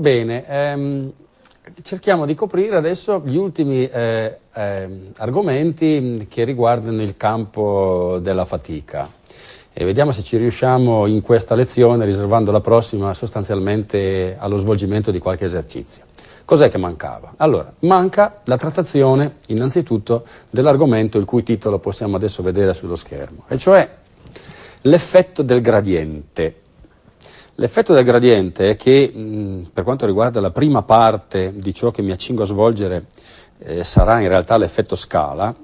bene, ehm, cerchiamo di coprire adesso gli ultimi eh, eh, argomenti che riguardano il campo della fatica. E vediamo se ci riusciamo in questa lezione, riservando la prossima sostanzialmente allo svolgimento di qualche esercizio. Cos'è che mancava? Allora, manca la trattazione innanzitutto dell'argomento il cui titolo possiamo adesso vedere sullo schermo, e cioè l'effetto del gradiente. L'effetto del gradiente è che, mh, mm, per quanto riguarda la prima parte di ciò che mi accingo a svolgere, eh, sarà in realtà l'effetto scala,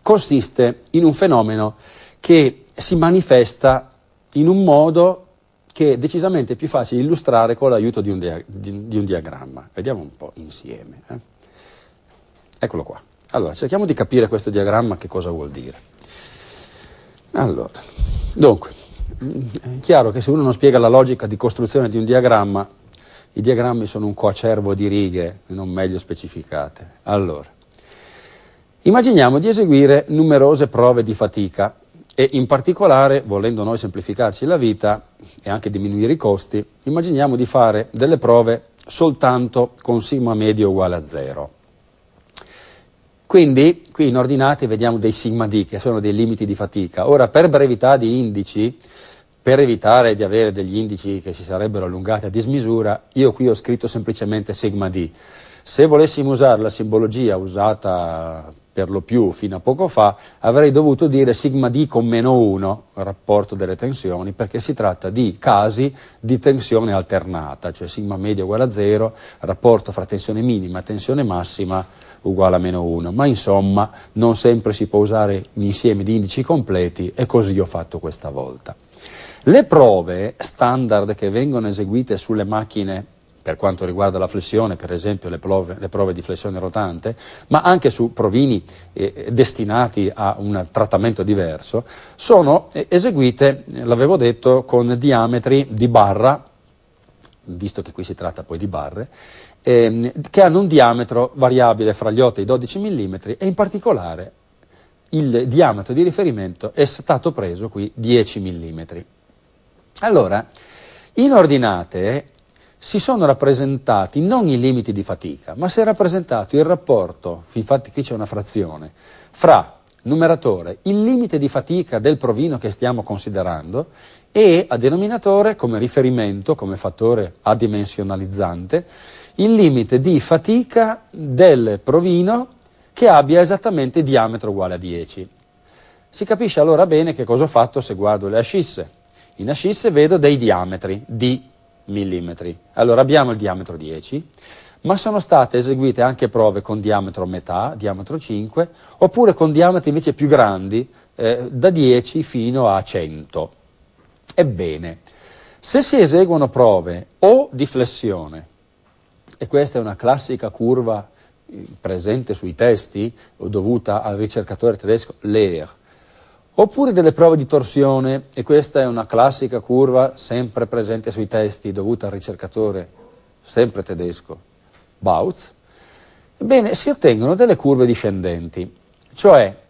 consiste in un fenomeno che si manifesta in un modo che è decisamente più facile illustrare con l'aiuto di un, dia- di, di un diagramma. Vediamo un po' insieme. Eh. Eccolo qua. Allora, cerchiamo di capire questo diagramma che cosa vuol dire. Allora, dunque, è chiaro che se uno non spiega la logica di costruzione di un diagramma, i diagrammi sono un coacervo di righe non meglio specificate. Allora, immaginiamo di eseguire numerose prove di fatica e in particolare, volendo noi semplificarci la vita e anche diminuire i costi, immaginiamo di fare delle prove soltanto con sigma medio uguale a zero. Quindi qui in ordinate vediamo dei sigma D, che sono dei limiti di fatica. Ora, per brevità di indici, per evitare di avere degli indici che si sarebbero allungati a dismisura, io qui ho scritto semplicemente sigma D. Se volessimo usare la simbologia usata per lo più fino a poco fa, avrei dovuto dire sigma D con meno 1, rapporto delle tensioni, perché si tratta di casi di tensione alternata, cioè sigma media uguale a 0, rapporto fra tensione minima e tensione massima uguale a meno 1, ma insomma non sempre si può usare un insieme di indici completi e così ho fatto questa volta. Le prove standard che vengono eseguite sulle macchine per quanto riguarda la flessione, per esempio le prove, le prove di flessione rotante, ma anche su provini eh, destinati a un trattamento diverso, sono eh, eseguite, l'avevo detto, con diametri di barra visto che qui si tratta poi di barre, ehm, che hanno un diametro variabile fra gli 8 e i 12 mm e in particolare il diametro di riferimento è stato preso qui 10 mm. Allora, in ordinate si sono rappresentati non i limiti di fatica, ma si è rappresentato il rapporto, infatti qui c'è una frazione, fra numeratore, il limite di fatica del provino che stiamo considerando e a denominatore come riferimento, come fattore adimensionalizzante, il limite di fatica del provino che abbia esattamente diametro uguale a 10. Si capisce allora bene che cosa ho fatto se guardo le ascisse. In ascisse vedo dei diametri di millimetri. Allora abbiamo il diametro 10, ma sono state eseguite anche prove con diametro metà, diametro 5, oppure con diametri invece più grandi, eh, da 10 fino a 100. Ebbene, se si eseguono prove o di flessione, e questa è una classica curva eh, presente sui testi, dovuta al ricercatore tedesco Lehr, oppure delle prove di torsione, e questa è una classica curva sempre presente sui testi, dovuta al ricercatore sempre tedesco Bautz, ebbene si ottengono delle curve discendenti, cioè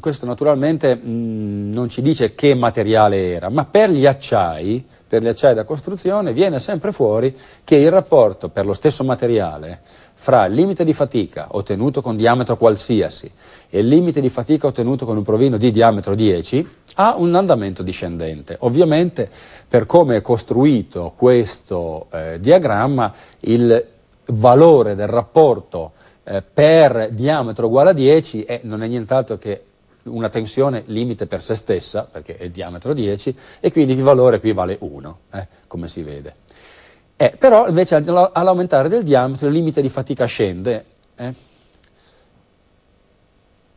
questo naturalmente mh, mm, non ci dice che materiale era, ma per gli acciai, per gli acciai da costruzione, viene sempre fuori che il rapporto per lo stesso materiale fra il limite di fatica ottenuto con diametro qualsiasi e il limite di fatica ottenuto con un provino di diametro 10 ha un andamento discendente. Ovviamente per come è costruito questo eh, diagramma il valore del rapporto eh, per diametro uguale a 10 eh, non è nient'altro che una tensione limite per se stessa, perché è il diametro 10, e quindi il valore qui vale 1, eh, come si vede. Eh, però invece all'aumentare del diametro il limite di fatica scende. Eh.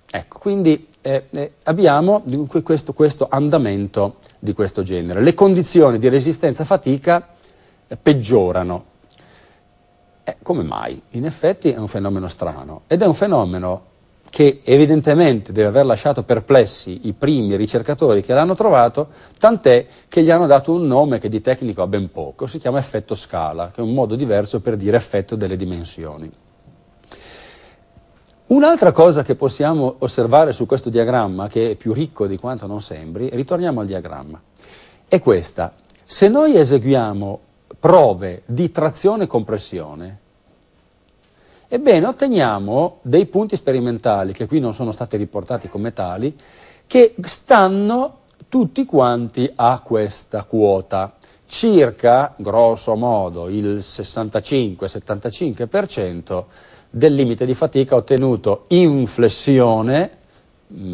Ecco, quindi eh, eh, abbiamo questo, questo andamento di questo genere. Le condizioni di resistenza fatica eh, peggiorano. Eh, come mai? In effetti è un fenomeno strano ed è un fenomeno che evidentemente deve aver lasciato perplessi i primi ricercatori che l'hanno trovato, tant'è che gli hanno dato un nome che di tecnico ha ben poco, si chiama effetto scala, che è un modo diverso per dire effetto delle dimensioni. Un'altra cosa che possiamo osservare su questo diagramma, che è più ricco di quanto non sembri, ritorniamo al diagramma, è questa. Se noi eseguiamo prove di trazione e compressione, Ebbene, otteniamo dei punti sperimentali, che qui non sono stati riportati come tali, che stanno tutti quanti a questa quota, circa, grosso modo, il 65-75% del limite di fatica ottenuto in flessione,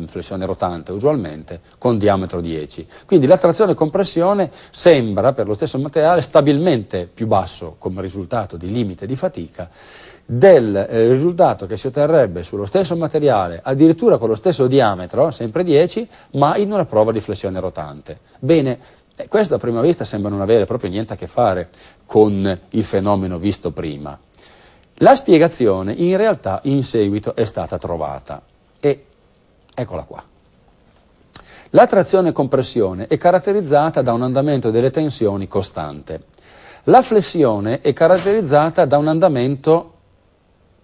flessione rotante usualmente, con diametro 10. Quindi la trazione e compressione sembra per lo stesso materiale stabilmente più basso come risultato di limite di fatica del eh, risultato che si otterrebbe sullo stesso materiale, addirittura con lo stesso diametro, sempre 10, ma in una prova di flessione rotante. Bene, eh, questo a prima vista sembra non avere proprio niente a che fare con il fenomeno visto prima. La spiegazione in realtà in seguito è stata trovata e eccola qua. La trazione e compressione è caratterizzata da un andamento delle tensioni costante. La flessione è caratterizzata da un andamento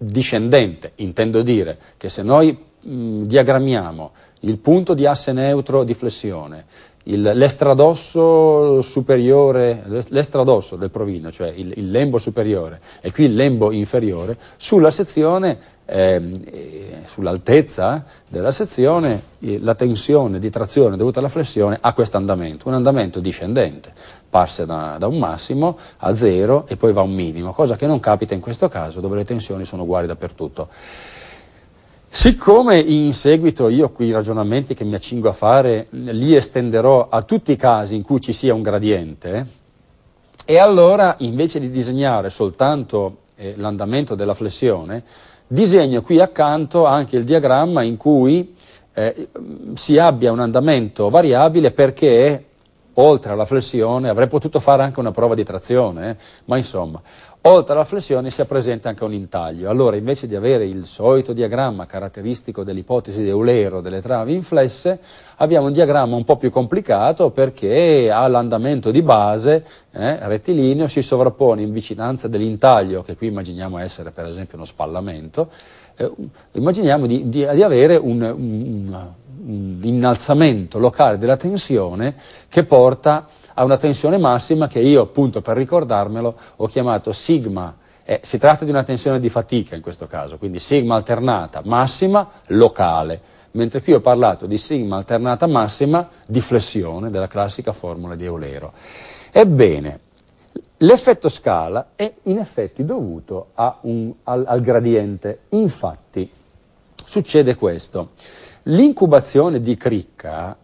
discendente, intendo dire che se noi mh, diagrammiamo il punto di asse neutro di flessione, il, l'estradosso superiore, l'estradosso del provino, cioè il, il, lembo superiore e qui il lembo inferiore, sulla sezione, ehm, eh, sull'altezza della sezione, eh, la tensione di trazione dovuta alla flessione ha questo andamento, un andamento discendente parse da, da, un massimo a zero e poi va a un minimo, cosa che non capita in questo caso dove le tensioni sono uguali dappertutto. Siccome in seguito io qui i ragionamenti che mi accingo a fare li estenderò a tutti i casi in cui ci sia un gradiente, e allora invece di disegnare soltanto eh, l'andamento della flessione, disegno qui accanto anche il diagramma in cui eh, si abbia un andamento variabile perché oltre alla flessione, avrei potuto fare anche una prova di trazione, eh? ma insomma, oltre alla flessione si è presente anche un intaglio. Allora, invece di avere il solito diagramma caratteristico dell'ipotesi di Eulero delle travi inflesse, abbiamo un diagramma un po' più complicato perché ha l'andamento di base eh, rettilineo si sovrappone in vicinanza dell'intaglio, che qui immaginiamo essere per esempio uno spallamento, eh, immaginiamo di, di, di avere un, un, innalzamento locale della tensione che porta a una tensione massima che io appunto per ricordarmelo ho chiamato sigma eh, si tratta di una tensione di fatica in questo caso, quindi sigma alternata massima locale, mentre qui ho parlato di sigma alternata massima di flessione della classica formula di Eulero. Ebbene, l'effetto scala è in effetti dovuto un, al, al gradiente, infatti succede questo. L'incubazione di cricca,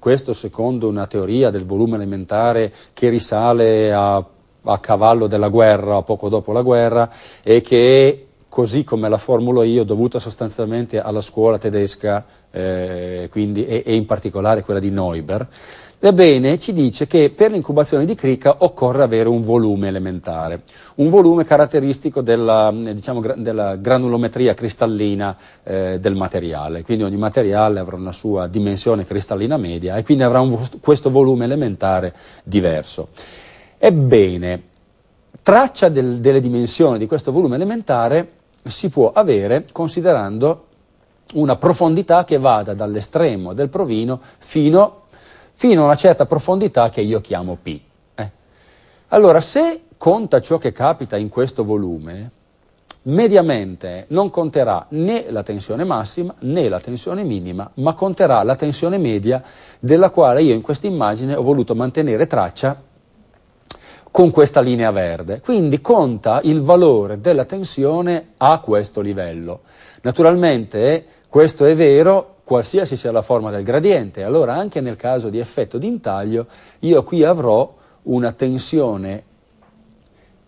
questo secondo una teoria del volume elementare che risale a, a cavallo della guerra, poco dopo la guerra, e che è, così come la formulo io, dovuta sostanzialmente alla scuola tedesca eh, quindi, e, e, in particolare quella di Neuber, Ebbene, ci dice che per l'incubazione di crica occorre avere un volume elementare, un volume caratteristico della, eh, diciamo, gra della granulometria cristallina eh, del materiale, quindi ogni materiale avrà una sua dimensione cristallina media e quindi avrà vo questo volume elementare diverso. Ebbene, traccia del, delle dimensioni di questo volume elementare si può avere considerando una profondità che vada dall'estremo del provino fino fino a una certa profondità che io chiamo P. Eh? Allora, se conta ciò che capita in questo volume, mediamente non conterà né la tensione massima né la tensione minima, ma conterà la tensione media della quale io in questa immagine ho voluto mantenere traccia con questa linea verde. Quindi conta il valore della tensione a questo livello. Naturalmente questo è vero qualsiasi sia la forma del gradiente. Allora anche nel caso di effetto di intaglio io qui avrò una tensione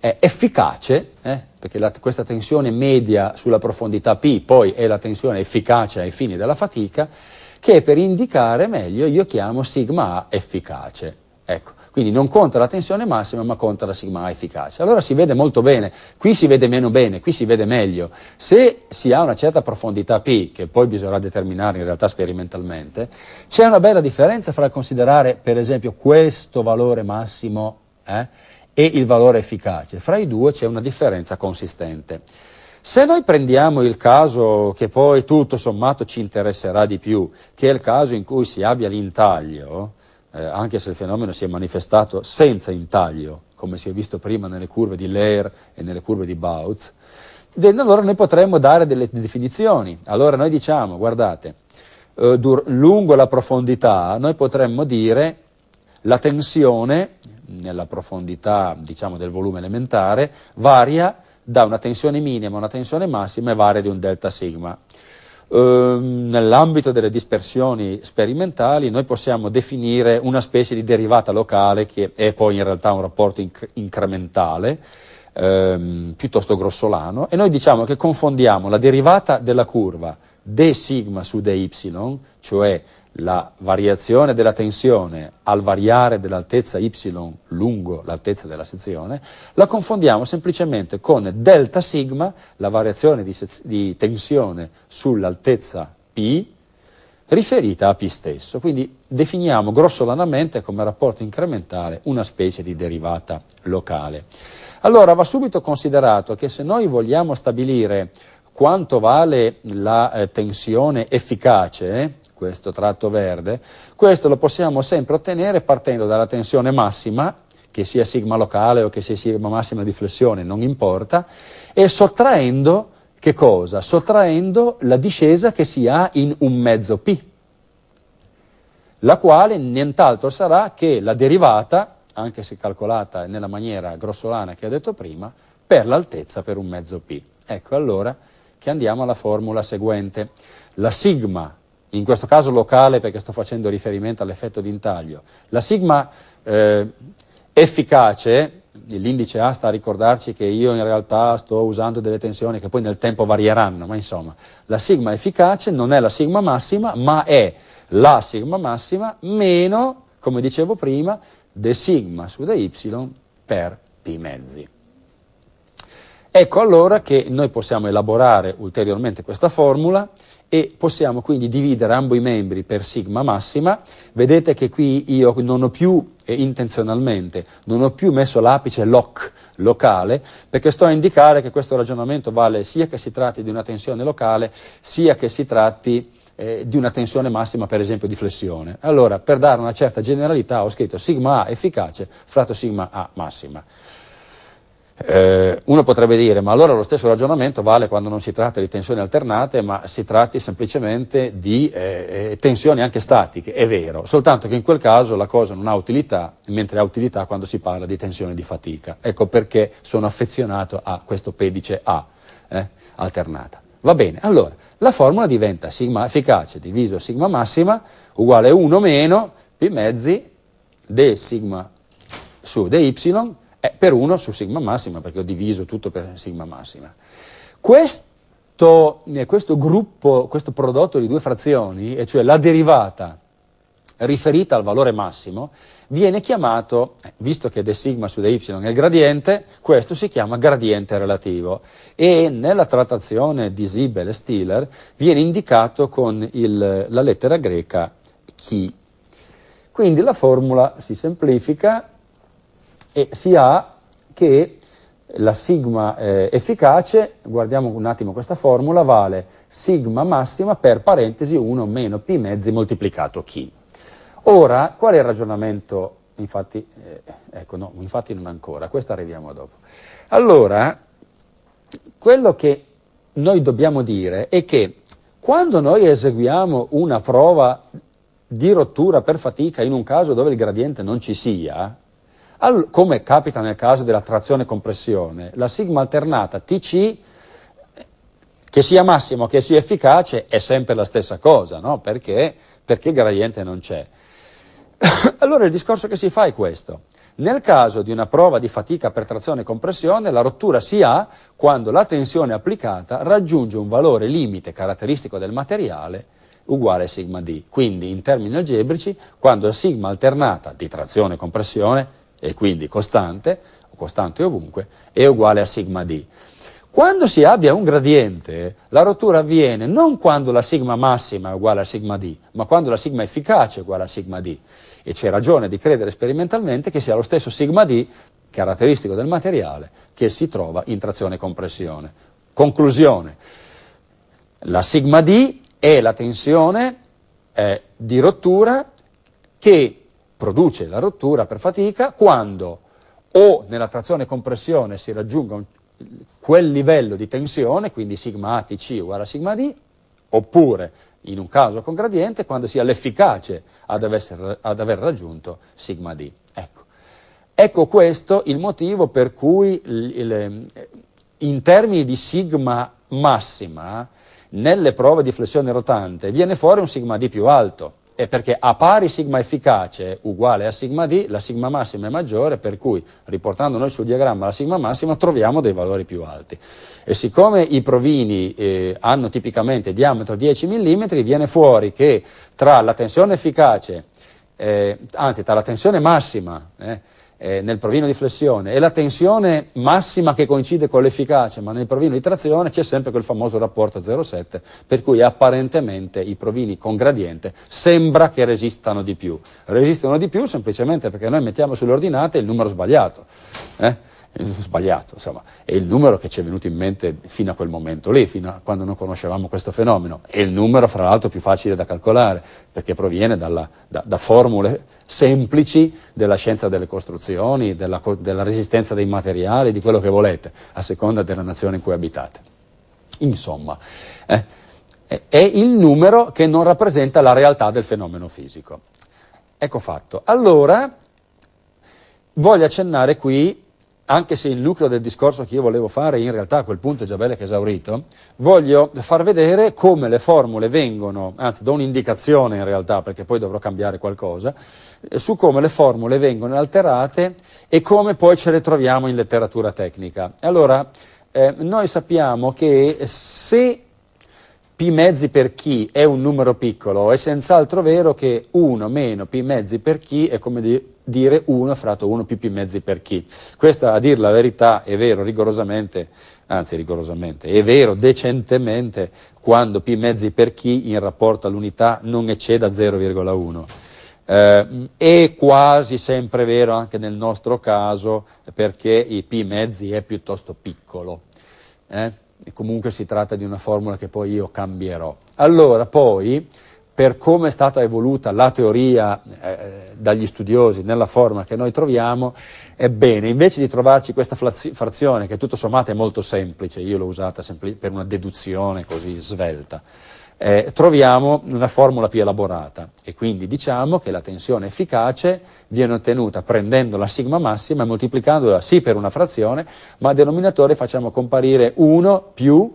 eh, efficace, eh, perché la, questa tensione media sulla profondità P poi è la tensione efficace ai fini della fatica, che per indicare meglio io chiamo sigma A efficace. Ecco. Quindi non conta la tensione massima ma conta la sigma A efficace. Allora si vede molto bene, qui si vede meno bene, qui si vede meglio. Se si ha una certa profondità P, che poi bisognerà determinare in realtà sperimentalmente, c'è una bella differenza fra considerare per esempio questo valore massimo eh, e il valore efficace. Fra i due c'è una differenza consistente. Se noi prendiamo il caso che poi tutto sommato ci interesserà di più, che è il caso in cui si abbia l'intaglio, eh, anche se il fenomeno si è manifestato senza intaglio, come si è visto prima nelle curve di Lehr e nelle curve di Bautz, then, allora noi potremmo dare delle definizioni. Allora noi diciamo, guardate, eh, dur- lungo la profondità noi potremmo dire la tensione nella profondità diciamo, del volume elementare varia da una tensione minima a una tensione massima e varia di un delta sigma. Ehm, nell'ambito delle dispersioni sperimentali noi possiamo definire una specie di derivata locale che è poi in realtà un rapporto inc- incrementale, ehm, piuttosto grossolano, e noi diciamo che confondiamo la derivata della curva d sigma su d y, cioè la variazione della tensione al variare dell'altezza y lungo l'altezza della sezione, la confondiamo semplicemente con delta sigma, la variazione di, sez- di tensione sull'altezza P riferita a P stesso. Quindi definiamo grossolanamente come rapporto incrementale una specie di derivata locale. Allora va subito considerato che se noi vogliamo stabilire quanto vale la eh, tensione efficace, questo tratto verde, questo lo possiamo sempre ottenere partendo dalla tensione massima, che sia sigma locale o che sia sigma massima di flessione, non importa, e sottraendo che cosa? Sottraendo la discesa che si ha in un mezzo p, la quale nient'altro sarà che la derivata, anche se calcolata nella maniera grossolana che ho detto prima, per l'altezza per un mezzo p. Ecco allora che andiamo alla formula seguente. La sigma in questo caso locale perché sto facendo riferimento all'effetto d'intaglio. La sigma eh, efficace, l'indice A sta a ricordarci che io in realtà sto usando delle tensioni che poi nel tempo varieranno, ma insomma, la sigma efficace non è la sigma massima, ma è la sigma massima meno, come dicevo prima, de sigma su de y per p mezzi. Ecco allora che noi possiamo elaborare ulteriormente questa formula e possiamo quindi dividere ambo i membri per sigma massima. Vedete che qui io non ho più, eh, intenzionalmente, non ho più messo l'apice loc, locale, perché sto a indicare che questo ragionamento vale sia che si tratti di una tensione locale, sia che si tratti eh, di una tensione massima, per esempio, di flessione. Allora, per dare una certa generalità ho scritto sigma A efficace fratto sigma A massima. Eh, uno potrebbe dire, ma allora lo stesso ragionamento vale quando non si tratta di tensioni alternate, ma si tratti semplicemente di eh, eh tensioni anche statiche, è vero, soltanto che in quel caso la cosa non ha utilità, mentre ha utilità quando si parla di tensione di fatica. Ecco perché sono affezionato a questo pedice A, eh, alternata. Va bene, allora, la formula diventa sigma efficace diviso sigma massima uguale 1 meno p mezzi d sigma su d y eh, per 1 su sigma massima, perché ho diviso tutto per sigma massima. Questo, eh, questo gruppo, questo prodotto di due frazioni, e cioè la derivata riferita al valore massimo, viene chiamato, eh, visto che d sigma su dy è il gradiente, questo si chiama gradiente relativo e nella trattazione di Sibel e Stiller viene indicato con il, la lettera greca chi. Quindi la formula si semplifica e si ha che la sigma eh, efficace, guardiamo un attimo questa formula, vale sigma massima per parentesi 1 meno pi mezzi moltiplicato chi. Ora, qual è il ragionamento? Infatti, eh, ecco, no, infatti non ancora, questo arriviamo dopo. Allora, quello che noi dobbiamo dire è che quando noi eseguiamo una prova di rottura per fatica in un caso dove il gradiente non ci sia, All- come capita nel caso della trazione-compressione, la sigma alternata TC, che sia massima o che sia efficace, è sempre la stessa cosa, no? perché, perché gradiente non c'è. allora il discorso che si fa è questo. Nel caso di una prova di fatica per trazione e compressione, la rottura si ha quando la tensione applicata raggiunge un valore limite caratteristico del materiale uguale a sigma d. Quindi, in termini algebrici, quando la sigma alternata di trazione e compressione e quindi costante, costante ovunque, è uguale a sigma d. Quando si abbia un gradiente, la rottura avviene non quando la sigma massima è uguale a sigma d, ma quando la sigma efficace è uguale a sigma d. E c'è ragione di credere sperimentalmente che sia lo stesso sigma d, caratteristico del materiale, che si trova in trazione e compressione. Conclusione. La sigma d è la tensione eh, di rottura che produce la rottura per fatica quando o nella trazione e compressione si raggiunga un, quel livello di tensione, quindi sigma ATC uguale a sigma D, oppure in un caso con gradiente quando sia l'efficace ad, ad aver raggiunto sigma D. Ecco. Ecco questo il motivo per cui in termini di sigma massima nelle prove di flessione rotante viene fuori un sigma D più alto è perché a pari sigma efficace uguale a sigma D, la sigma massima è maggiore, per cui riportando noi sul diagramma la sigma massima troviamo dei valori più alti. E siccome i provini eh, hanno tipicamente diametro 10 mm, viene fuori che tra la tensione efficace, eh, anzi tra la tensione massima, eh, eh, nel provino di flessione e la tensione massima che coincide con l'efficacia, ma nel provino di trazione c'è sempre quel famoso rapporto 0,7, per cui apparentemente i provini con gradiente sembra che resistano di più. Resistono di più semplicemente perché noi mettiamo sulle ordinate il numero sbagliato. Eh? Eh, sbagliato, insomma, è il numero che ci è venuto in mente fino a quel momento lì, fino a quando non conoscevamo questo fenomeno, è il numero fra l'altro più facile da calcolare, perché proviene dalla, da, da, formule semplici della scienza delle costruzioni, della, della resistenza dei materiali, di quello che volete, a seconda della nazione in cui abitate. Insomma, eh, è il numero che non rappresenta la realtà del fenomeno fisico. Ecco fatto. Allora, voglio accennare qui anche se il nucleo del discorso che io volevo fare in realtà a quel punto è già bello che esaurito, voglio far vedere come le formule vengono, anzi do un'indicazione in realtà perché poi dovrò cambiare qualcosa, eh, su come le formule vengono alterate e come poi ce le troviamo in letteratura tecnica. Allora, eh, noi sappiamo che se p mezzi per chi è un numero piccolo, è senz'altro vero che 1 meno p mezzi per chi è come dire dire 1 fratto 1 più pi mezzi per chi. Questa, a dire la verità, è vero rigorosamente, anzi rigorosamente, è vero decentemente quando pi mezzi per chi in rapporto all'unità non ecceda 0,1. Eh, è quasi sempre vero anche nel nostro caso perché i pi mezzi è piuttosto piccolo. Eh? E comunque si tratta di una formula che poi io cambierò. Allora, poi per come è stata evoluta la teoria eh, dagli studiosi nella forma che noi troviamo, ebbene, invece di trovarci questa frazione, che tutto sommato è molto semplice, io l'ho usata per una deduzione così svelta, eh, troviamo una formula più elaborata e quindi diciamo che la tensione efficace viene ottenuta prendendo la sigma massima e moltiplicandola sì per una frazione, ma al denominatore facciamo comparire 1 più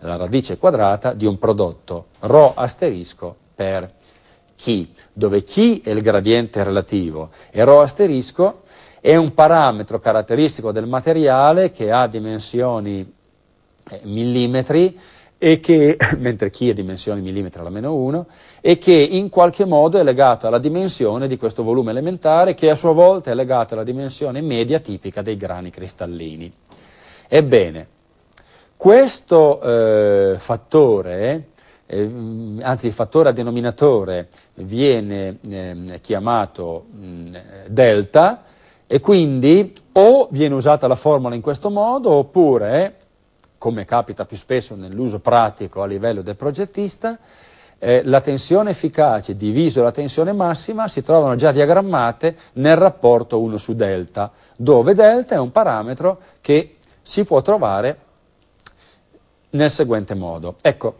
la radice quadrata di un prodotto ρ asterisco per chi, dove chi è il gradiente relativo e ρ asterisco è un parametro caratteristico del materiale che ha dimensioni eh, millimetri e che, mentre chi ha dimensioni millimetri alla meno 1, e che in qualche modo è legato alla dimensione di questo volume elementare che a sua volta è legato alla dimensione media tipica dei grani cristallini. Ebbene, questo eh, fattore eh, anzi il fattore a denominatore viene eh, chiamato mh, mm, delta e quindi o viene usata la formula in questo modo oppure, come capita più spesso nell'uso pratico a livello del progettista, eh, la tensione efficace diviso la tensione massima si trovano già diagrammate nel rapporto 1 su delta, dove delta è un parametro che si può trovare nel seguente modo. Ecco,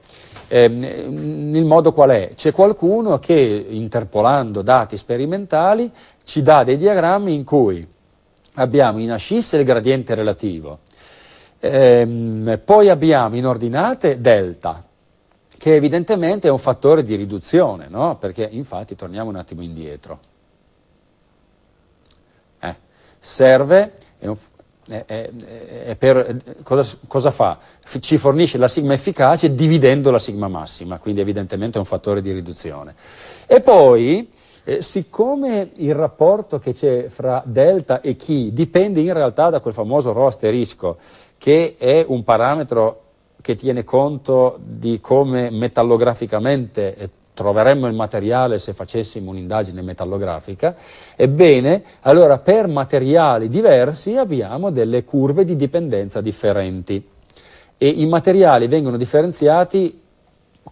ehm, il modo qual è? C'è qualcuno che interpolando dati sperimentali ci dà dei diagrammi in cui abbiamo in ascisse il gradiente relativo, ehm, poi abbiamo in ordinate delta, che evidentemente è un fattore di riduzione, no? perché infatti torniamo un attimo indietro. Eh, serve, è un, è, eh, è eh, eh, per, cosa, cosa, fa? Ci fornisce la sigma efficace dividendo la sigma massima, quindi evidentemente è un fattore di riduzione. E poi, eh, siccome il rapporto che c'è fra delta e chi dipende in realtà da quel famoso rho asterisco, che è un parametro che tiene conto di come metallograficamente troveremmo il materiale se facessimo un'indagine metallografica, ebbene, allora per materiali diversi abbiamo delle curve di dipendenza differenti e i materiali vengono differenziati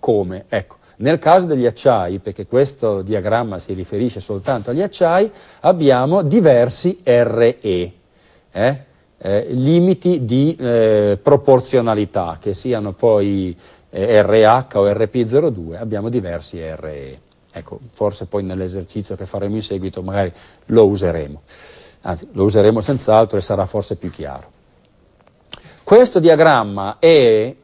come? Ecco, nel caso degli acciai, perché questo diagramma si riferisce soltanto agli acciai, abbiamo diversi RE, eh? Eh, limiti di eh, proporzionalità, che siano poi RH eh, o RP02, abbiamo diversi RE. Ecco, forse poi nell'esercizio che faremo in seguito magari lo useremo. Anzi, lo useremo senz'altro e sarà forse più chiaro. Questo diagramma è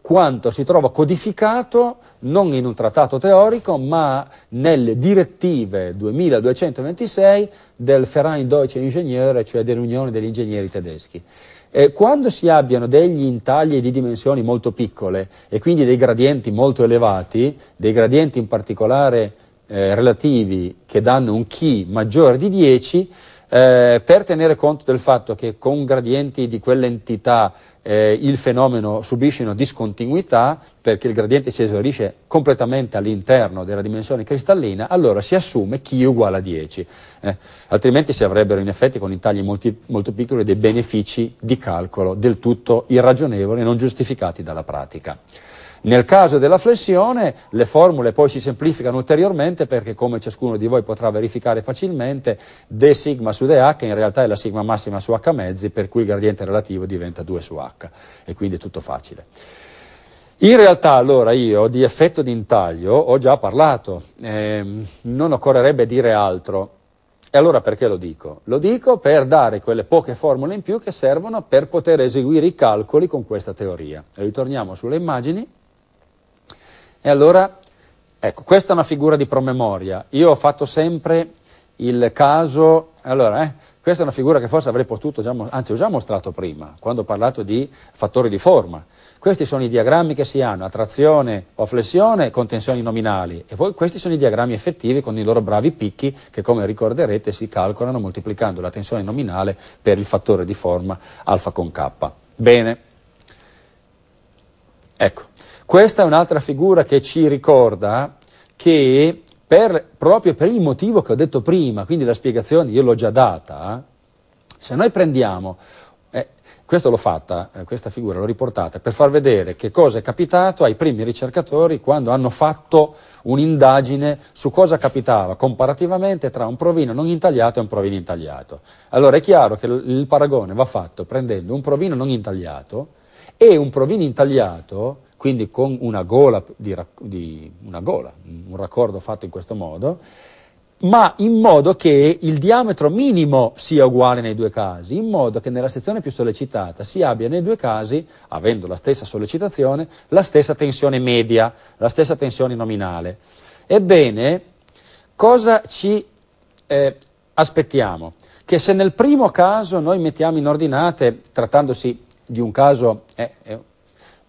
quanto si trova codificato non in un trattato teorico, ma nelle direttive 2226 del Verein Deutsche Ingenieure, cioè dell'Unione degli Ingegneri Tedeschi. Eh, quando si abbiano degli intagli di dimensioni molto piccole e quindi dei gradienti molto elevati, dei gradienti in particolare eh, relativi che danno un chi maggiore di 10, eh, per tenere conto del fatto che con gradienti di quell'entità eh, il fenomeno subisce una discontinuità, perché il gradiente si esaurisce completamente all'interno della dimensione cristallina, allora si assume Q uguale a 10, eh, altrimenti si avrebbero in effetti con i tagli molti, molto piccoli dei benefici di calcolo del tutto irragionevoli e non giustificati dalla pratica. Nel caso della flessione le formule poi si semplificano ulteriormente perché come ciascuno di voi potrà verificare facilmente d sigma su dh in realtà è la sigma massima su h mezzi per cui il gradiente relativo diventa 2 su h e quindi è tutto facile. In realtà allora io di effetto di intaglio ho già parlato, eh, non occorrerebbe dire altro. E allora perché lo dico? Lo dico per dare quelle poche formule in più che servono per poter eseguire i calcoli con questa teoria. Ritorniamo sulle immagini. E allora, ecco, questa è una figura di promemoria. Io ho fatto sempre il caso, allora, eh, questa è una figura che forse avrei potuto, già, anzi ho già mostrato prima, quando ho parlato di fattori di forma. Questi sono i diagrammi che si hanno, attrazione o flessione con tensioni nominali e poi questi sono i diagrammi effettivi con i loro bravi picchi che come ricorderete si calcolano moltiplicando la tensione nominale per il fattore di forma alfa con k. Bene, ecco. Questa è un'altra figura che ci ricorda che per, proprio per il motivo che ho detto prima, quindi la spiegazione io l'ho già data, se noi prendiamo, eh, questo l'ho fatta, eh, questa figura l'ho riportata, per far vedere che cosa è capitato ai primi ricercatori quando hanno fatto un'indagine su cosa capitava comparativamente tra un provino non intagliato e un provino intagliato. Allora è chiaro che l- il paragone va fatto prendendo un provino non intagliato e un provino intagliato quindi con una gola, di, di, una gola, un raccordo fatto in questo modo, ma in modo che il diametro minimo sia uguale nei due casi, in modo che nella sezione più sollecitata si abbia nei due casi, avendo la stessa sollecitazione, la stessa tensione media, la stessa tensione nominale. Ebbene, cosa ci eh, aspettiamo? Che se nel primo caso noi mettiamo in ordinate, trattandosi di un caso... Eh, eh,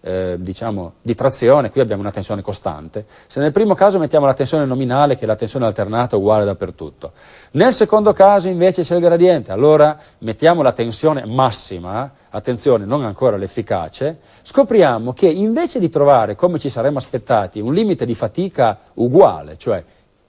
eh, diciamo, di trazione, qui abbiamo una tensione costante. Se nel primo caso mettiamo la tensione nominale, che è la tensione alternata uguale dappertutto. Nel secondo caso invece c'è il gradiente, allora mettiamo la tensione massima, attenzione, non ancora l'efficace, scopriamo che invece di trovare, come ci saremmo aspettati, un limite di fatica uguale, cioè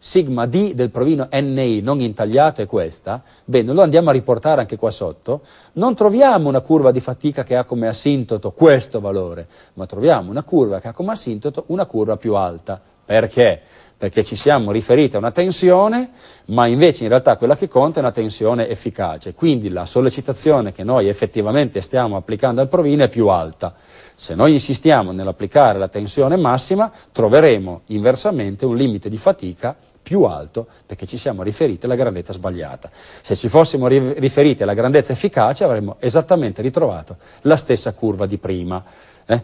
sigma D del provino NI non intagliato è questa, bene, lo andiamo a riportare anche qua sotto, non troviamo una curva di fatica che ha come asintoto questo valore, ma troviamo una curva che ha come asintoto una curva più alta. Perché? Perché ci siamo riferiti a una tensione, ma invece in realtà quella che conta è una tensione efficace, quindi la sollecitazione che noi effettivamente stiamo applicando al provino è più alta. Se noi insistiamo nell'applicare la tensione massima, troveremo inversamente un limite di fatica più alto perché ci siamo riferiti alla grandezza sbagliata. Se ci fossimo riferiti alla grandezza efficace avremmo esattamente ritrovato la stessa curva di prima. Eh?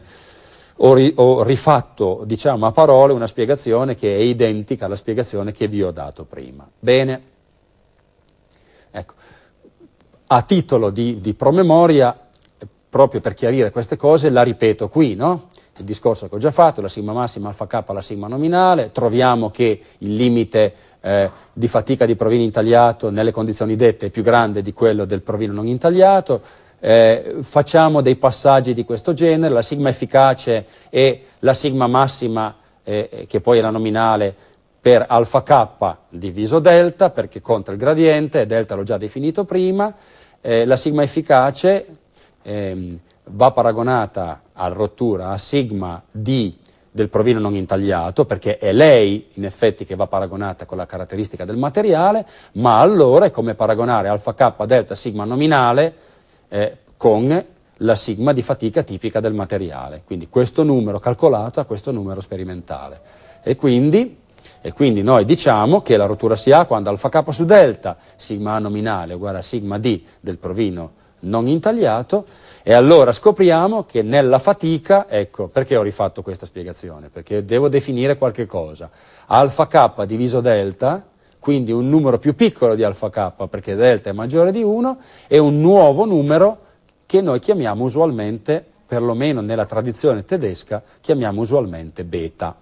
Ho, ri, ho, rifatto diciamo, a parole una spiegazione che è identica alla spiegazione che vi ho dato prima. Bene, ecco. a titolo di, di promemoria, eh, proprio per chiarire queste cose, la ripeto qui, no? il discorso che ho già fatto, la sigma massima alfa k alla sigma nominale, troviamo che il limite eh, di fatica di provino intagliato nelle condizioni dette è più grande di quello del provino non intagliato, eh, facciamo dei passaggi di questo genere, la sigma efficace e la sigma massima, eh, eh che poi è la nominale, per alfa k diviso delta, perché conta il gradiente, delta l'ho già definito prima, eh, la sigma efficace... Ehm, va paragonata a rottura, a sigma D del provino non intagliato, perché è lei in effetti che va paragonata con la caratteristica del materiale, ma allora è come paragonare alfa k delta sigma nominale eh, con la sigma di fatica tipica del materiale, quindi questo numero calcolato a questo numero sperimentale. E quindi, e quindi noi diciamo che la rottura si ha quando alfa k su delta, sigma a nominale uguale a sigma d del provino non intagliato, e allora scopriamo che nella fatica, ecco, perché ho rifatto questa spiegazione? Perché devo definire qualche cosa. Alfa k diviso delta, quindi un numero più piccolo di alfa k, perché delta è maggiore di 1, è un nuovo numero che noi chiamiamo usualmente, perlomeno nella tradizione tedesca, chiamiamo usualmente beta.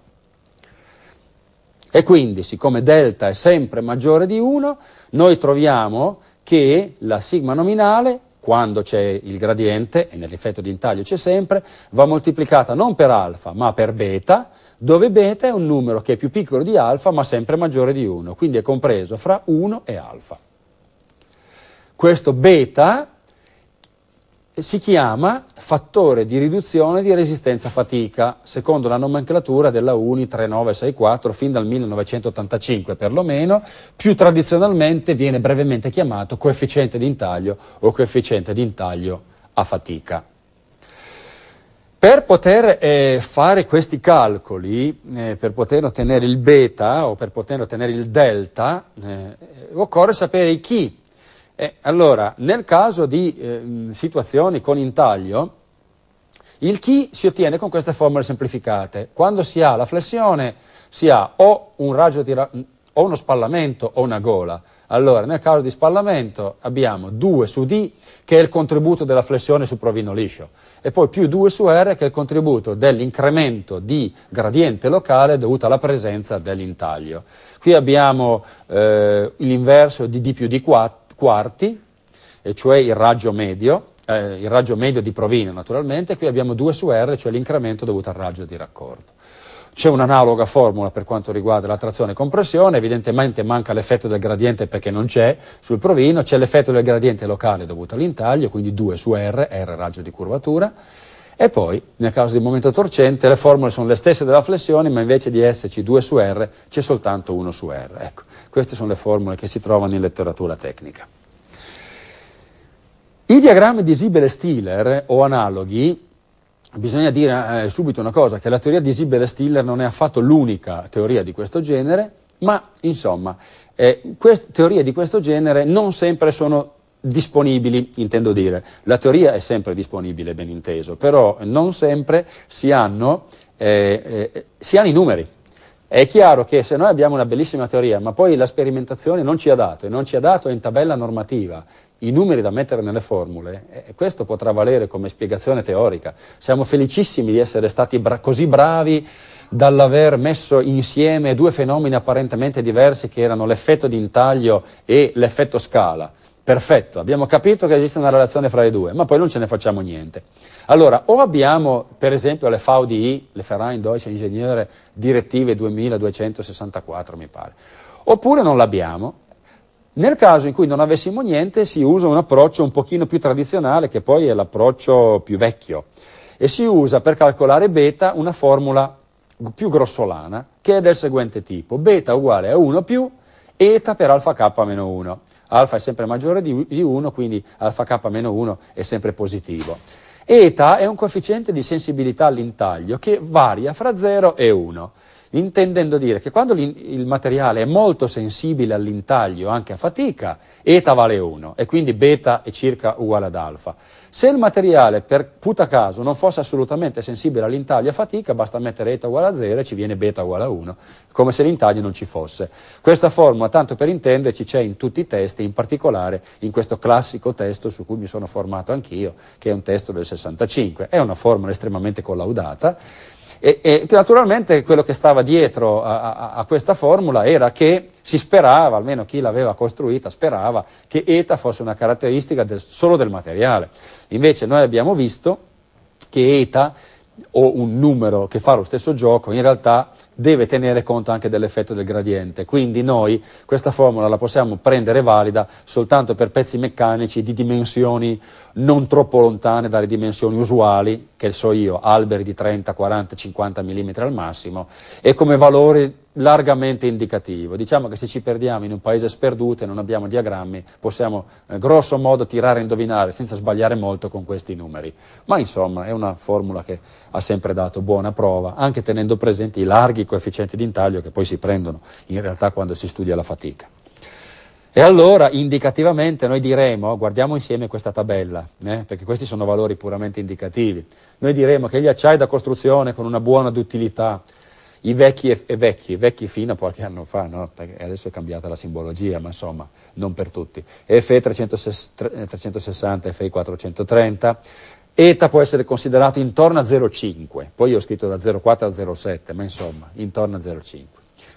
E quindi, siccome delta è sempre maggiore di 1, noi troviamo che la sigma nominale quando c'è il gradiente, e nell'effetto di intaglio c'è sempre, va moltiplicata non per alfa ma per beta, dove beta è un numero che è più piccolo di alfa ma sempre maggiore di 1, quindi è compreso fra 1 e alfa. Questo beta si chiama fattore di riduzione di resistenza fatica, secondo la nomenclatura della UNI 3964 fin dal 1985 perlomeno, più tradizionalmente viene brevemente chiamato coefficiente di intaglio o coefficiente di intaglio a fatica. Per poter eh, fare questi calcoli, eh, per poter ottenere il beta o per poter ottenere il delta, eh, occorre sapere chi e allora, nel caso di eh, situazioni con intaglio, il chi si ottiene con queste formule semplificate. Quando si ha la flessione si ha o, un tira- o uno spallamento o una gola. Allora, nel caso di spallamento abbiamo 2 su D, che è il contributo della flessione su provino liscio, e poi più 2 su R, che è il contributo dell'incremento di gradiente locale dovuto alla presenza dell'intaglio. Qui abbiamo eh, l'inverso di D più D4, quarti, e cioè il raggio medio, eh, il raggio medio di provino naturalmente, qui abbiamo 2 su R, cioè l'incremento dovuto al raggio di raccordo. C'è un'analoga formula per quanto riguarda la trazione e compressione, evidentemente manca l'effetto del gradiente perché non c'è sul provino, c'è l'effetto del gradiente locale dovuto all'intaglio, quindi 2 su R, R raggio di curvatura, e poi, nel caso di momento torcente, le formule sono le stesse della flessione, ma invece di esserci 2 su R c'è soltanto 1 su R. Ecco, queste sono le formule che si trovano in letteratura tecnica. I diagrammi di Sibele-Stiller o analoghi Bisogna dire eh, subito una cosa, che la teoria di Sibel e Stiller non è affatto l'unica teoria di questo genere, ma insomma, eh, queste teorie di questo genere non sempre sono disponibili, intendo dire. La teoria è sempre disponibile, ben inteso, però non sempre si hanno, eh, eh, si hanno i numeri. È chiaro che se noi abbiamo una bellissima teoria, ma poi la sperimentazione non ci ha dato, e non ci ha dato in tabella normativa i numeri da mettere nelle formule, eh, eh questo potrà valere come spiegazione teorica. Siamo felicissimi di essere stati bra- così bravi dall'aver messo insieme due fenomeni apparentemente diversi che erano l'effetto di intaglio e l'effetto scala. Perfetto, abbiamo capito che esiste una relazione fra le due, ma poi non ce ne facciamo niente. Allora, o abbiamo per esempio le VDI, le Ferrain Deutsche Ingenieure Direttive 2264 mi pare, oppure non l'abbiamo. Nel caso in cui non avessimo niente si usa un approccio un pochino più tradizionale che poi è l'approccio più vecchio e si usa per calcolare beta una formula più grossolana che è del seguente tipo, beta uguale a 1 più eta per alfa k meno 1 alfa è sempre maggiore di 1, quindi alfa k meno 1 è sempre positivo. Eta è un coefficiente di sensibilità all'intaglio che varia fra 0 e 1, intendendo dire che quando il materiale è molto sensibile all'intaglio, anche a fatica, eta vale 1 e quindi beta è circa uguale ad alfa. Se il materiale, per puta caso, non fosse assolutamente sensibile all'intaglio a fatica, basta mettere eta uguale a 0 e ci viene beta uguale a 1, come se l'intaglio non ci fosse. Questa formula, tanto per intenderci, c'è in tutti i testi, in particolare in questo classico testo su cui mi sono formato anch'io, che è un testo del 65. È una formula estremamente collaudata e, e naturalmente quello che stava dietro a, a, a, questa formula era che si sperava, almeno chi l'aveva costruita sperava, che eta fosse una caratteristica del, solo del materiale. Invece noi abbiamo visto che eta o un numero che fa lo stesso gioco, in realtà deve tenere conto anche dell'effetto del gradiente. Quindi noi questa formula la possiamo prendere valida soltanto per pezzi meccanici di dimensioni non troppo lontane dalle dimensioni usuali, che so io, alberi di 30, 40, 50 mm al massimo, e come valore largamente indicativo. Diciamo che se ci perdiamo in un paese sperduto e non abbiamo diagrammi, possiamo eh, grosso modo tirare e indovinare senza sbagliare molto con questi numeri. Ma insomma è una formula che ha sempre dato buona prova, anche tenendo presenti i larghi coefficienti di intaglio che poi si prendono in realtà quando si studia la fatica. E allora indicativamente noi diremo, guardiamo insieme questa tabella, eh, perché questi sono valori puramente indicativi, noi diremo che gli acciai da costruzione con una buona duttilità i vecchi e, e vecchi, vecchi fino a qualche anno fa, no? Perché adesso è cambiata la simbologia, ma insomma, non per tutti. FE 360, FE 430, ETA può essere considerato intorno a 0,5, poi ho scritto da 0,4 a 0,7, ma insomma, intorno a 0,5.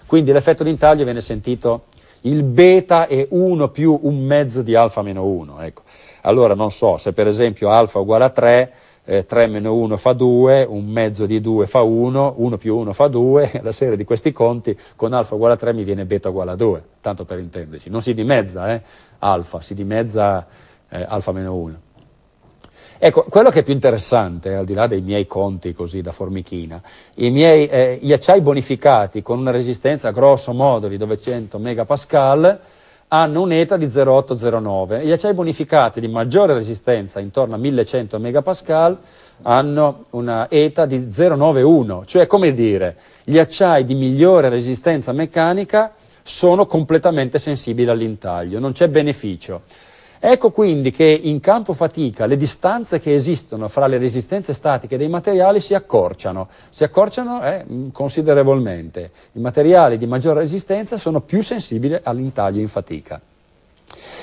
Quindi l'effetto d'intaglio viene sentito, il beta è 1 più un mezzo di alfa meno 1, ecco. Allora non so, se per esempio alfa uguale a 3 eh, 3 meno 1 fa 2, un mezzo di 2 fa 1, 1 più 1 fa 2, la serie di questi conti con alfa uguale a 3 mi viene beta uguale a 2, tanto per intenderci. Non si dimezza eh, alfa, si dimezza eh, alfa meno 1. Ecco, quello che è più interessante, al di là dei miei conti così da formichina, miei, eh, gli acciai bonificati con una resistenza grosso modo di 900 MPa hanno un'ETA di 0,809. Gli acciai bonificati di maggiore resistenza, intorno a 1100 MPa, hanno un'ETA di 0,91. Cioè, come dire, gli acciai di migliore resistenza meccanica sono completamente sensibili all'intaglio, non c'è beneficio. Ecco quindi che in campo fatica le distanze che esistono fra le resistenze statiche dei materiali si accorciano, si accorciano eh, mm, considerevolmente. I materiali di maggiore resistenza sono più sensibili all'intaglio in fatica.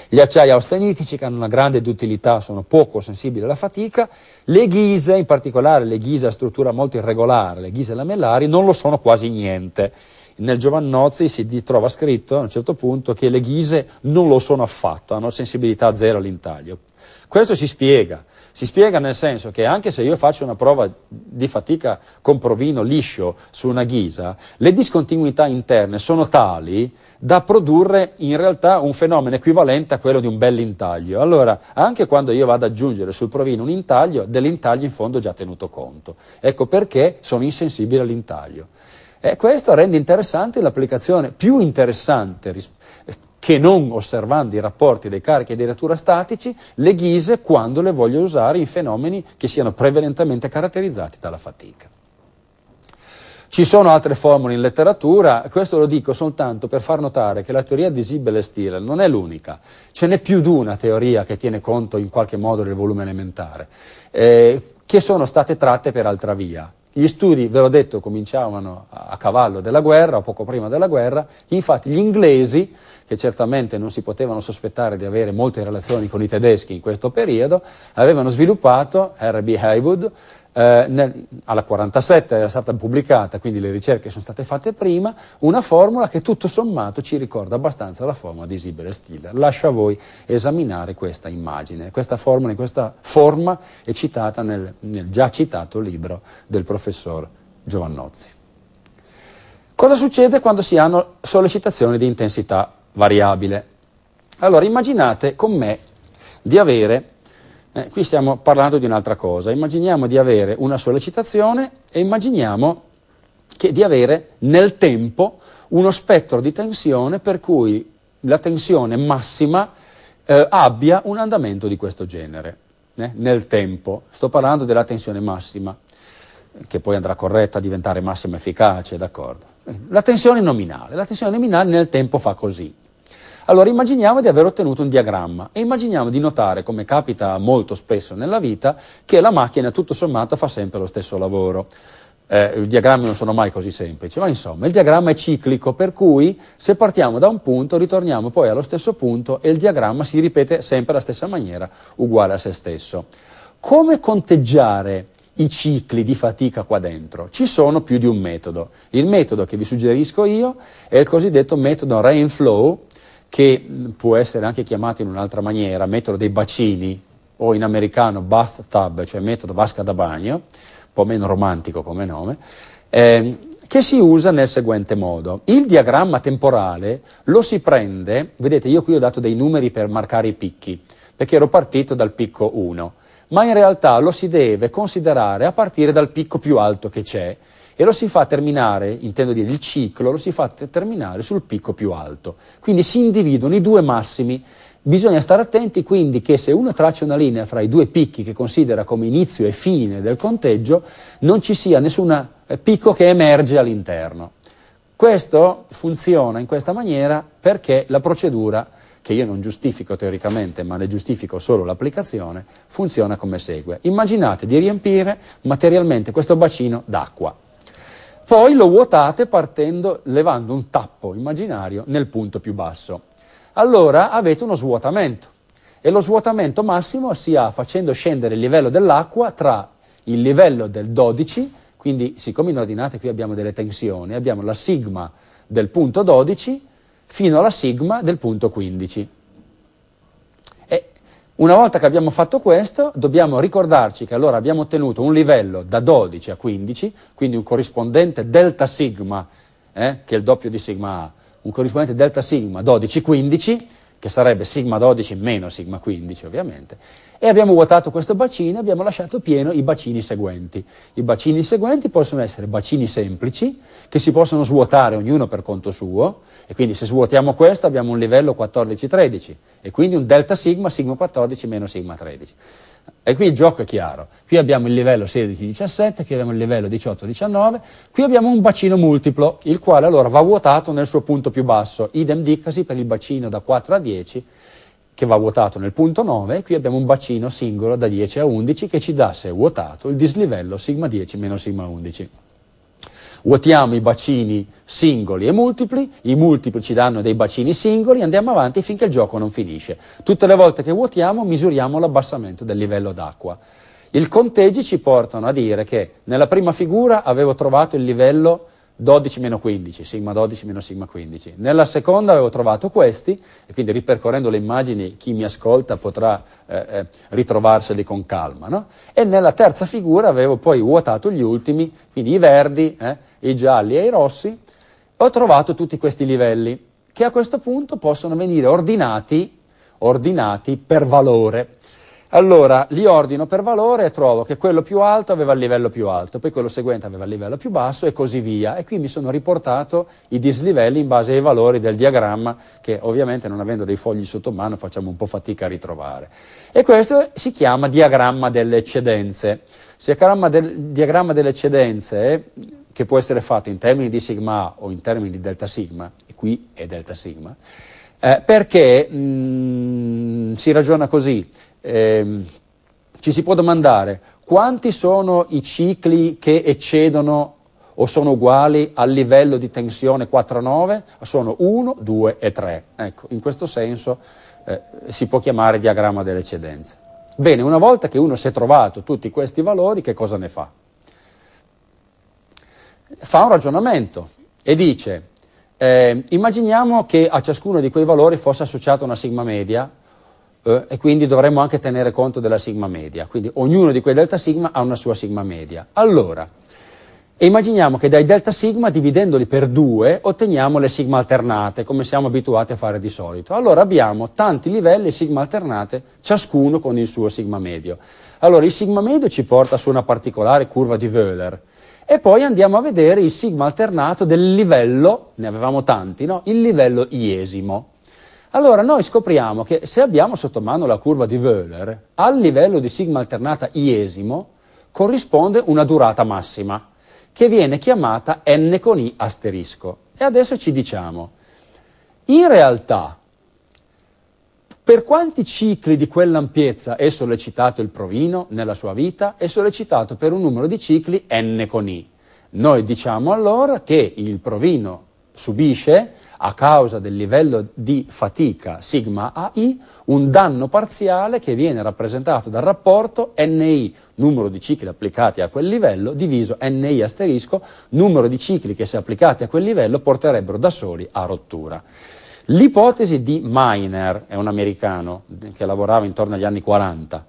Gli acciai austenitici che hanno una grande duttilità sono poco sensibili alla fatica, le ghise, in particolare le ghise a struttura molto irregolare, le ghise lamellari, non lo sono quasi niente nel Giovannozzi si trova scritto a un certo punto che le ghise non lo sono affatto, hanno sensibilità zero all'intaglio. Questo si spiega, si spiega nel senso che anche se io faccio una prova di fatica con provino liscio su una ghisa, le discontinuità interne sono tali da produrre in realtà un fenomeno equivalente a quello di un bel intaglio. Allora, anche quando io vado ad aggiungere sul provino un intaglio, dell'intaglio in fondo ho già tenuto conto. Ecco perché sono insensibile all'intaglio. E questo rende interessante l'applicazione più interessante eh, che non osservando i rapporti dei carichi e di natura statici, le ghise quando le voglio usare in fenomeni che siano prevalentemente caratterizzati dalla fatica. Ci sono altre formule in letteratura, questo lo dico soltanto per far notare che la teoria di Siebel e Steele non è l'unica, ce n'è più di una teoria che tiene conto in qualche modo del volume elementare, eh, che sono state tratte per altra via. Gli studi, ve l'ho detto, cominciavano a, cavallo della guerra o poco prima della guerra, infatti gli inglesi, che certamente non si potevano sospettare di avere molte relazioni con i tedeschi in questo periodo, avevano sviluppato, R.B. Haywood, eh, nel, alla 47 era stata pubblicata, quindi le ricerche sono state fatte prima, una formula che tutto sommato ci ricorda abbastanza la formula di Sibel e Stiller. Lascio a voi esaminare questa immagine, questa formula in questa forma è citata nel, nel già citato libro del professor Giovannozzi. Cosa succede quando si hanno sollecitazioni di intensità variabile? Allora immaginate con me di avere eh, qui stiamo parlando di un'altra cosa. Immaginiamo di avere una sollecitazione e immaginiamo di avere nel tempo uno spettro di tensione per cui la tensione massima eh, abbia un andamento di questo genere, eh, nel tempo. Sto parlando della tensione massima, che poi andrà corretta a diventare massima efficace, d'accordo? Eh, la tensione nominale, la tensione nominale nel tempo fa così. Allora immaginiamo di aver ottenuto un diagramma e immaginiamo di notare, come capita molto spesso nella vita, che la macchina tutto sommato fa sempre lo stesso lavoro. Eh, I diagrammi non sono mai così semplici, ma insomma il diagramma è ciclico, per cui se partiamo da un punto ritorniamo poi allo stesso punto e il diagramma si ripete sempre alla stessa maniera, uguale a se stesso. Come conteggiare i cicli di fatica qua dentro. Ci sono più di un metodo. Il metodo che vi suggerisco io è il cosiddetto metodo Rainflow, che può essere anche chiamato in un'altra maniera metodo dei bacini o in americano bathtub, cioè metodo vasca da bagno, un po' meno romantico come nome, eh, che si usa nel seguente modo. Il diagramma temporale lo si prende, vedete io qui ho dato dei numeri per marcare i picchi, perché ero partito dal picco 1, ma in realtà lo si deve considerare a partire dal picco più alto che c'è, e lo si fa terminare, intendo dire il ciclo, lo si fa terminare sul picco più alto. Quindi si individuano i due massimi. Bisogna stare attenti quindi che se uno traccia una linea fra i due picchi che considera come inizio e fine del conteggio, non ci sia nessun eh, picco che emerge all'interno. Questo funziona in questa maniera perché la procedura che io non giustifico teoricamente, ma ne giustifico solo l'applicazione, funziona come segue. Immaginate di riempire materialmente questo bacino d'acqua. Poi lo vuotate partendo, levando un tappo immaginario nel punto più basso. Allora avete uno svuotamento e lo svuotamento massimo si ha facendo scendere il livello dell'acqua tra il livello del 12, quindi siccome in ordinate qui abbiamo delle tensioni, abbiamo la sigma del punto 12 fino alla sigma del punto 15. Una volta che abbiamo fatto questo, dobbiamo ricordarci che allora abbiamo ottenuto un livello da 12 a 15, quindi un corrispondente delta sigma, eh, che è il doppio di sigma A, un corrispondente delta sigma 12-15, che sarebbe sigma 12 meno sigma 15 ovviamente, e abbiamo vuotato questo bacino e abbiamo lasciato pieno i bacini seguenti. I bacini seguenti possono essere bacini semplici, che si possono svuotare ognuno per conto suo, e quindi se svuotiamo questo abbiamo un livello 14-13, e quindi un delta sigma, sigma 14 meno sigma 13. E qui il gioco è chiaro. Qui abbiamo il livello 16-17, qui abbiamo il livello 18-19, qui abbiamo un bacino multiplo, il quale allora va vuotato nel suo punto più basso. Idem dicasi per il bacino da 4 a 10, che va vuotato nel punto 9, e qui abbiamo un bacino singolo da 10 a 11, che ci dà, se vuotato, il dislivello sigma 10 meno sigma 11 vuotiamo i bacini singoli e multipli, i multipli ci danno dei bacini singoli, e andiamo avanti finché il gioco non finisce. Tutte le volte che vuotiamo misuriamo l'abbassamento del livello d'acqua. I conteggi ci portano a dire che nella prima figura avevo trovato il livello 12 meno 15, sigma 12 meno sigma 15. Nella seconda avevo trovato questi, e quindi ripercorrendo le immagini chi mi ascolta potrà eh, eh, ritrovarseli con calma. No? E nella terza figura avevo poi vuotato gli ultimi, quindi i verdi, eh, i gialli e i rossi, ho trovato tutti questi livelli, che a questo punto possono venire ordinati, ordinati per valore. Allora li ordino per valore e trovo che quello più alto aveva il livello più alto, poi quello seguente aveva il livello più basso e così via. E qui mi sono riportato i dislivelli in base ai valori del diagramma che ovviamente non avendo dei fogli sotto mano facciamo un po' fatica a ritrovare. E questo si chiama diagramma delle eccedenze. Se il diagramma delle eccedenze che può essere fatto in termini di sigma A o in termini di delta sigma, e qui è delta sigma, eh, perché mh, mm, si ragiona così, eh, ci si può domandare quanti sono i cicli che eccedono o sono uguali al livello di tensione 4-9? Sono 1, 2 e 3. Ecco, in questo senso eh, si può chiamare diagramma delle eccedenze. Bene, una volta che uno si è trovato tutti questi valori, che cosa ne fa? Fa un ragionamento e dice, eh, immaginiamo che a ciascuno di quei valori fosse associata una sigma media, eh, e quindi dovremmo anche tenere conto della sigma media, quindi ognuno di quei delta sigma ha una sua sigma media. Allora, immaginiamo che dai delta sigma dividendoli per due otteniamo le sigma alternate, come siamo abituati a fare di solito. Allora abbiamo tanti livelli sigma alternate, ciascuno con il suo sigma medio. Allora il sigma medio ci porta su una particolare curva di Wöhler, e poi andiamo a vedere il sigma alternato del livello, ne avevamo tanti, no? il livello iesimo. Allora noi scopriamo che se abbiamo sotto mano la curva di Wöhler, al livello di sigma alternata iesimo corrisponde una durata massima, che viene chiamata n con i asterisco. E adesso ci diciamo, in realtà, per quanti cicli di quell'ampiezza è sollecitato il provino nella sua vita? È sollecitato per un numero di cicli n con i. Noi diciamo allora che il provino subisce a causa del livello di fatica sigma AI, un danno parziale che viene rappresentato dal rapporto NI, numero di cicli applicati a quel livello, diviso NI asterisco, numero di cicli che se applicati a quel livello porterebbero da soli a rottura. L'ipotesi di Miner, è un americano che lavorava intorno agli anni 40,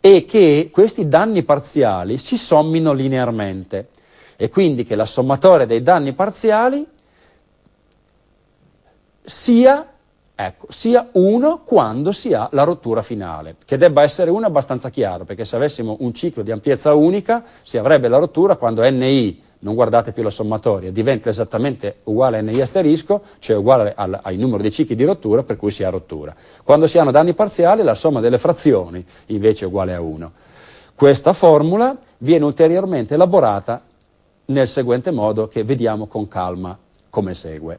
è che questi danni parziali si sommino linearmente e quindi che la sommatoria dei danni parziali sia, ecco, sia 1 quando si ha la rottura finale, che debba essere 1 abbastanza chiaro, perché se avessimo un ciclo di ampiezza unica si avrebbe la rottura quando NI, non guardate più la sommatoria, diventa esattamente uguale a NI asterisco, cioè uguale al, al numero dei cicli di rottura per cui si ha rottura. Quando si hanno danni parziali la somma delle frazioni invece è uguale a 1. Questa formula viene ulteriormente elaborata nel seguente modo che vediamo con calma come segue.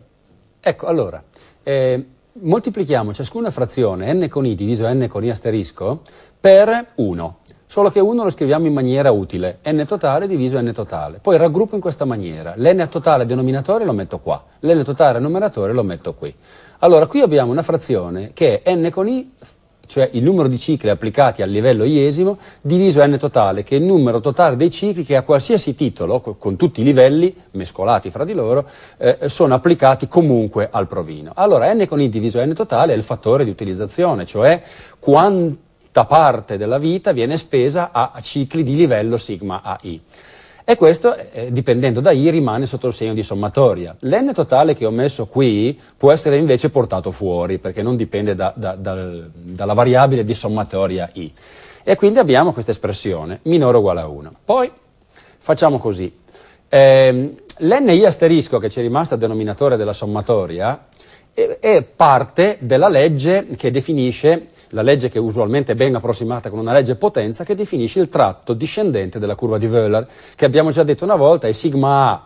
Ecco, allora, eh, moltiplichiamo ciascuna frazione n con i diviso n con i asterisco per 1, solo che 1 lo scriviamo in maniera utile, n totale diviso n totale. Poi raggruppo in questa maniera, l'n totale denominatore lo metto qua, l'n totale numeratore lo metto qui. Allora, qui abbiamo una frazione che è n con i cioè il numero di cicli applicati al livello iesimo, diviso n totale, che è il numero totale dei cicli che a qualsiasi titolo, con tutti i livelli, mescolati fra di loro, eh, sono applicati comunque al provino. Allora n con i diviso n totale è il fattore di utilizzazione, cioè quanta parte della vita viene spesa a cicli di livello sigma AI. E questo, eh, dipendendo da i, rimane sotto il segno di sommatoria. L'N totale che ho messo qui può essere invece portato fuori, perché non dipende da, da, da, dalla variabile di sommatoria i. E quindi abbiamo questa espressione, minore o uguale a 1. Poi facciamo così. Eh, L'Ni asterisco, che ci è rimasto al denominatore della sommatoria, è, è parte della legge che definisce la legge che usualmente è ben approssimata con una legge potenza, che definisce il tratto discendente della curva di Wöhler, che abbiamo già detto una volta è sigma A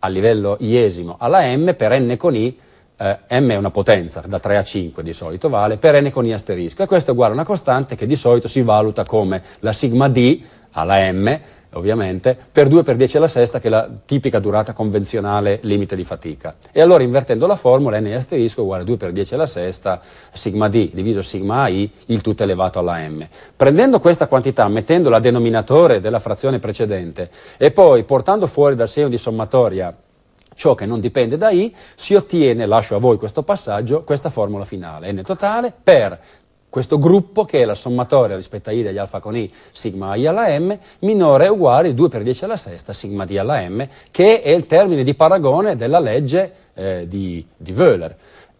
a livello iesimo alla m per n con i, eh, m è una potenza, da 3 a 5 di solito vale, per n con i asterisco. E questo è uguale a una costante che di solito si valuta come la sigma d alla m ovviamente, per 2 per 10 alla sesta che è la tipica durata convenzionale limite di fatica. E allora invertendo la formula n asterisco uguale 2 per 10 alla sesta sigma d diviso sigma i il tutto elevato alla m. Prendendo questa quantità, mettendola a denominatore della frazione precedente e poi portando fuori dal segno di sommatoria ciò che non dipende da i, si ottiene, lascio a voi questo passaggio, questa formula finale, n totale per questo gruppo che è la sommatoria rispetto a I degli alfa con I, sigma I alla M, minore o uguale 2 per 10 alla sesta, sigma D alla M, che è il termine di paragone della legge eh, di, di Wöhler.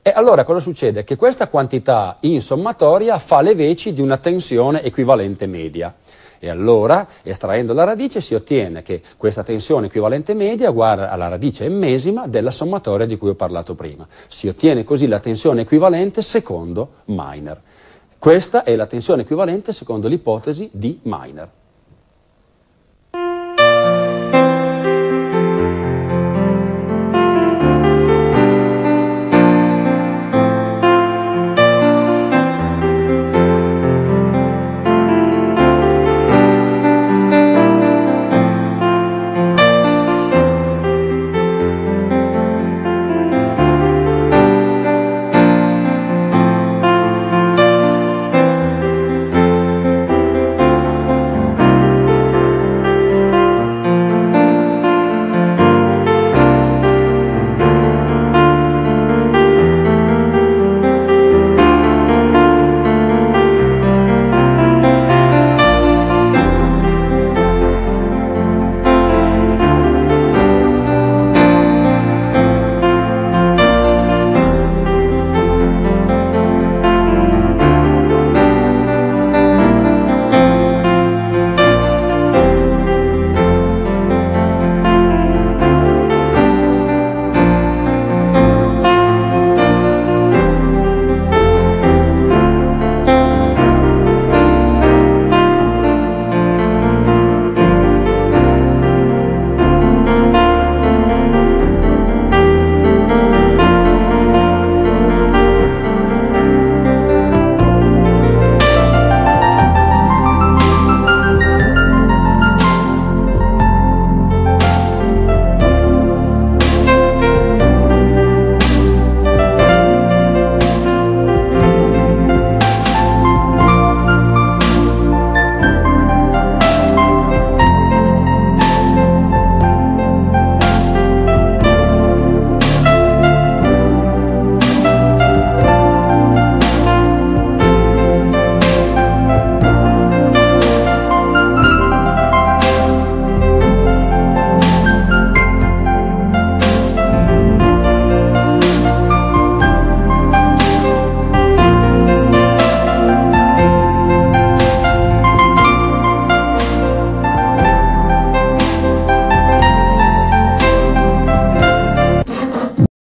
E allora cosa succede? Che questa quantità in sommatoria fa le veci di una tensione equivalente media. E allora, estraendo la radice, si ottiene che questa tensione equivalente media è uguale alla radice ennesima della sommatoria di cui ho parlato prima. Si ottiene così la tensione equivalente secondo Miner. Questa è la tensione equivalente secondo l'ipotesi di Miner.